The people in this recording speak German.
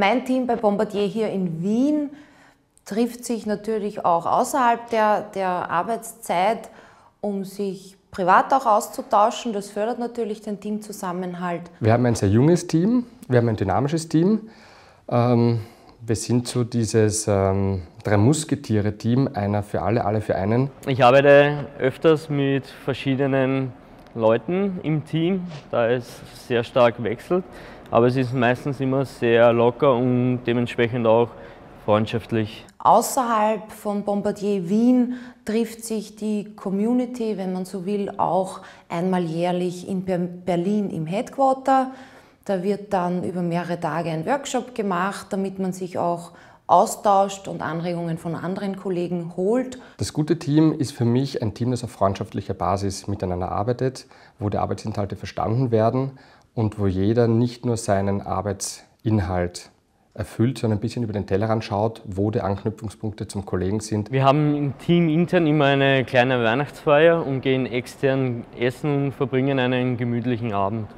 Mein Team bei Bombardier hier in Wien trifft sich natürlich auch außerhalb der, der Arbeitszeit, um sich privat auch auszutauschen. Das fördert natürlich den Teamzusammenhalt. Wir haben ein sehr junges Team, wir haben ein dynamisches Team. Ähm, wir sind so dieses ähm, Drei-Musketiere-Team, einer für alle, alle für einen. Ich arbeite öfters mit verschiedenen Leuten im Team, da es sehr stark wechselt aber es ist meistens immer sehr locker und dementsprechend auch freundschaftlich. Außerhalb von Bombardier Wien trifft sich die Community, wenn man so will, auch einmal jährlich in Berlin im Headquarter. Da wird dann über mehrere Tage ein Workshop gemacht, damit man sich auch austauscht und Anregungen von anderen Kollegen holt. Das gute Team ist für mich ein Team, das auf freundschaftlicher Basis miteinander arbeitet, wo die Arbeitsinhalte verstanden werden und wo jeder nicht nur seinen Arbeitsinhalt erfüllt, sondern ein bisschen über den Tellerrand schaut, wo die Anknüpfungspunkte zum Kollegen sind. Wir haben im Team intern immer eine kleine Weihnachtsfeier und gehen extern essen und verbringen einen gemütlichen Abend.